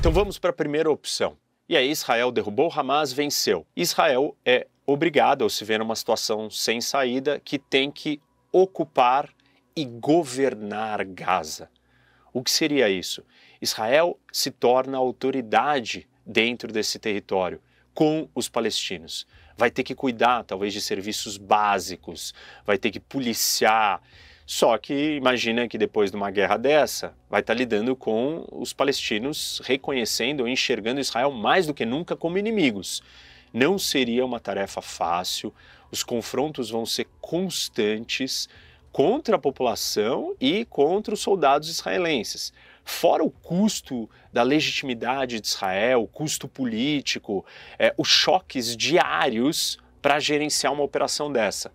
Então vamos para a primeira opção. E aí Israel derrubou Hamas, venceu. Israel é obrigado ou se vê numa situação sem saída que tem que ocupar e governar Gaza. O que seria isso? Israel se torna autoridade dentro desse território com os palestinos. Vai ter que cuidar, talvez, de serviços básicos, vai ter que policiar, só que imagina que depois de uma guerra dessa, vai estar tá lidando com os palestinos reconhecendo e enxergando Israel mais do que nunca como inimigos. Não seria uma tarefa fácil, os confrontos vão ser constantes contra a população e contra os soldados israelenses. Fora o custo da legitimidade de Israel, o custo político, é, os choques diários para gerenciar uma operação dessa.